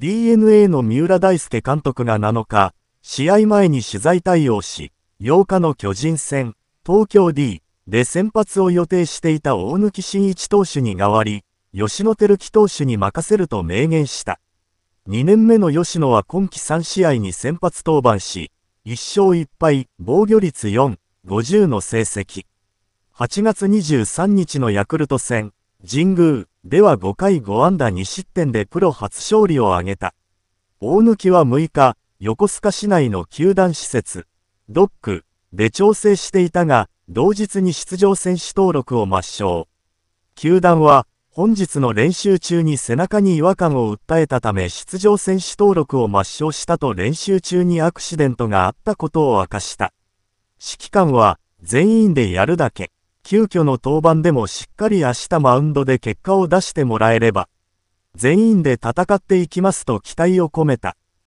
DNA の三浦大輔監督が7日、試合前に取材対応し、8日の巨人戦、東京 D で先発を予定していた大貫慎一投手に代わり、吉野照樹投手に任せると明言した。2年目の吉野は今季3試合に先発登板し、1勝1敗、防御率4、50の成績。8月23日のヤクルト戦、神宮、では5回5安打2失点でプロ初勝利を挙げた。大貫は6日、横須賀市内の球団施設、ドックで調整していたが、同日に出場選手登録を抹消。球団は、本日の練習中に背中に違和感を訴えたため出場選手登録を抹消したと練習中にアクシデントがあったことを明かした。指揮官は全員でやるだけ。急遽の登板でもしっかり明日マウンドで結果を出してもらえれば、全員で戦っていきますと期待を込めた。